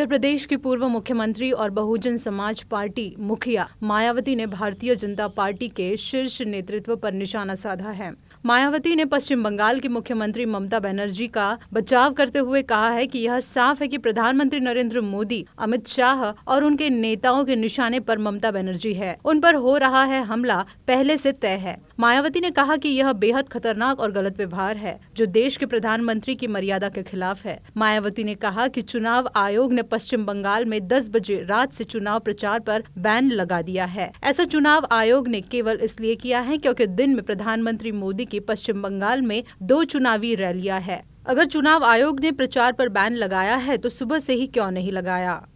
उत्तर प्रदेश की पूर्व मुख्यमंत्री और बहुजन समाज पार्टी मुखिया मायावती ने भारतीय जनता पार्टी के शीर्ष नेतृत्व पर निशाना साधा है मायावती ने पश्चिम बंगाल की मुख्यमंत्री ममता बनर्जी का बचाव करते हुए कहा है कि यह साफ है कि प्रधानमंत्री नरेंद्र मोदी अमित शाह और उनके नेताओं के निशाने पर ममता बनर्जी है उन पर हो रहा है हमला पहले से तय है मायावती ने कहा कि यह बेहद खतरनाक और गलत व्यवहार है जो देश के प्रधानमंत्री की मर्यादा के खिलाफ है मायावती ने कहा कि चुनाव आयोग ने पश्चिम बंगाल में 10 बजे रात से चुनाव प्रचार पर बैन लगा दिया है ऐसा चुनाव आयोग ने केवल इसलिए किया है क्योंकि दिन में प्रधानमंत्री मोदी कि पश्चिम बंगाल में दो चुनावी रैलियां हैं अगर चुनाव आयोग ने प्रचार पर बैन लगाया है तो सुबह से ही क्यों नहीं लगाया